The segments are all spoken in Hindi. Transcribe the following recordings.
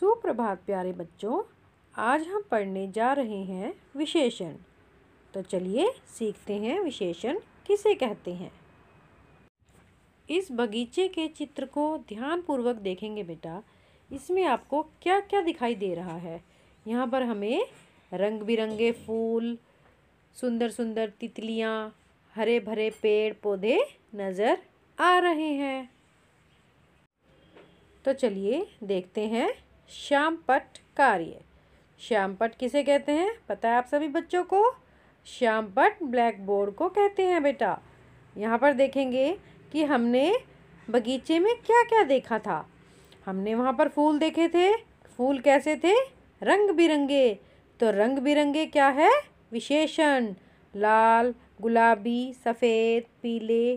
सुप्रभात प्यारे बच्चों आज हम पढ़ने जा रहे हैं विशेषण तो चलिए सीखते हैं विशेषण किसे कहते हैं इस बगीचे के चित्र को ध्यानपूर्वक देखेंगे बेटा इसमें आपको क्या क्या दिखाई दे रहा है यहाँ पर हमें रंग बिरंगे फूल सुंदर सुंदर तितलियाँ हरे भरे पेड़ पौधे नज़र आ रहे हैं तो चलिए देखते हैं श्यामपट कार्य श्यामपट किसे कहते हैं पता है आप सभी बच्चों को श्यामपट ब्लैक बोर्ड को कहते हैं बेटा यहाँ पर देखेंगे कि हमने बगीचे में क्या क्या देखा था हमने वहाँ पर फूल देखे थे फूल कैसे थे रंग बिरंगे तो रंग बिरंगे क्या है विशेषण लाल गुलाबी सफ़ेद पीले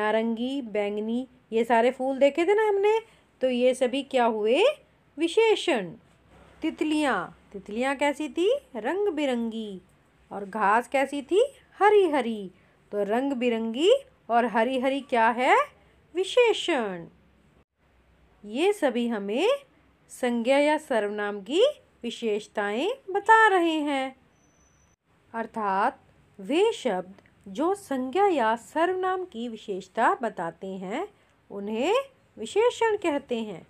नारंगी बैंगनी ये सारे फूल देखे थे ना हमने तो ये सभी क्या हुए विशेषण तितलियाँ तितलियाँ कैसी थी रंग बिरंगी और घास कैसी थी हरी हरी तो रंग बिरंगी और हरी हरी क्या है विशेषण ये सभी हमें संज्ञा या सर्वनाम की विशेषताएं बता रहे हैं अर्थात वे शब्द जो संज्ञा या सर्वनाम की विशेषता बताते हैं उन्हें विशेषण कहते हैं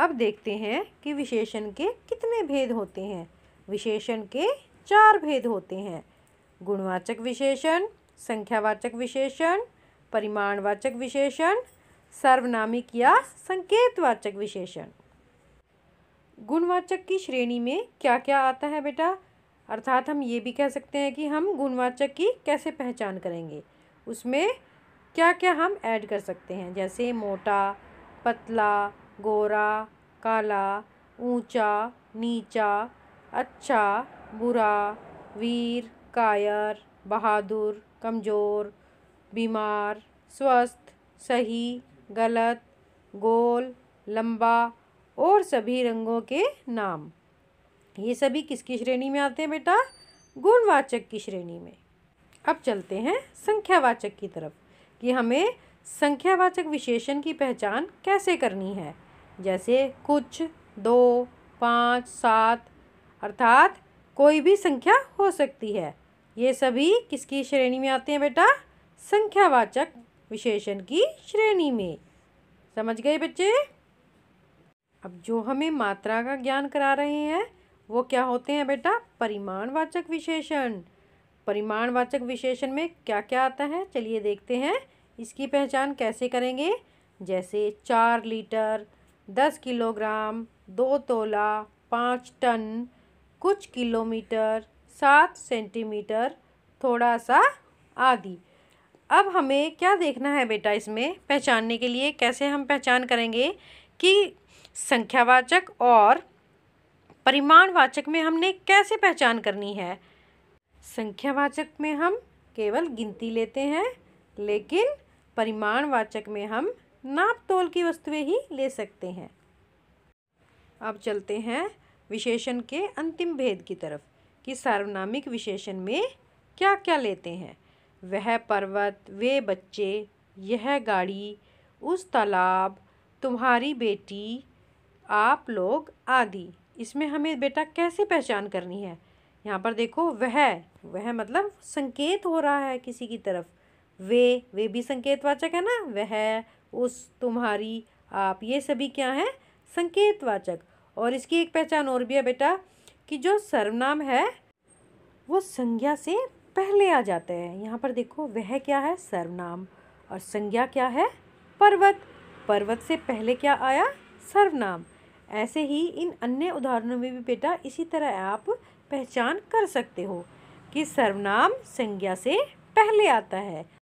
अब देखते हैं कि विशेषण के कितने भेद होते हैं विशेषण के चार भेद होते हैं गुणवाचक विशेषण संख्यावाचक विशेषण परिमाणवाचक विशेषण सार्वनामिक या संकेतवाचक विशेषण गुणवाचक की श्रेणी में क्या क्या आता है बेटा अर्थात हम ये भी कह सकते हैं कि हम गुणवाचक की कैसे पहचान करेंगे उसमें क्या क्या हम ऐड कर सकते हैं जैसे मोटा पतला गोरा काला ऊंचा नीचा अच्छा बुरा वीर कायर बहादुर कमज़ोर बीमार स्वस्थ सही गलत गोल लंबा और सभी रंगों के नाम ये सभी किसकी श्रेणी में आते हैं बेटा गुणवाचक की श्रेणी में अब चलते हैं संख्यावाचक की तरफ कि हमें संख्यावाचक विशेषण की पहचान कैसे करनी है जैसे कुछ दो पाँच सात अर्थात कोई भी संख्या हो सकती है ये सभी किसकी श्रेणी में आते हैं बेटा संख्यावाचक विशेषण की श्रेणी में समझ गए बच्चे अब जो हमें मात्रा का ज्ञान करा रहे हैं वो क्या होते हैं बेटा परिमाणवाचक विशेषण परिमाणवाचक विशेषण में क्या क्या आता है चलिए देखते हैं इसकी पहचान कैसे करेंगे जैसे चार लीटर दस किलोग्राम दो तोला पाँच टन कुछ किलोमीटर सात सेंटीमीटर थोड़ा सा आदि अब हमें क्या देखना है बेटा इसमें पहचानने के लिए कैसे हम पहचान करेंगे कि संख्यावाचक और परिमाणवाचक में हमने कैसे पहचान करनी है संख्यावाचक में हम केवल गिनती लेते हैं लेकिन परिमाणवाचक में हम नाप तोल की वस्तुएं ही ले सकते हैं अब चलते हैं विशेषण के अंतिम भेद की तरफ कि सार्वनामिक विशेषण में क्या क्या लेते हैं वह पर्वत वे बच्चे यह गाड़ी उस तालाब तुम्हारी बेटी आप लोग आदि इसमें हमें बेटा कैसे पहचान करनी है यहाँ पर देखो वह वह मतलब संकेत हो रहा है किसी की तरफ वे वे भी संकेतवाचक है ना वह उस तुम्हारी आप ये सभी क्या हैं संकेतवाचक और इसकी एक पहचान और भी है बेटा कि जो सर्वनाम है वो संज्ञा से पहले आ जाते हैं यहाँ पर देखो वह क्या है सर्वनाम और संज्ञा क्या है पर्वत पर्वत से पहले क्या आया सर्वनाम ऐसे ही इन अन्य उदाहरणों में भी बेटा इसी तरह आप पहचान कर सकते हो कि सर्वनाम संज्ञा से पहले आता है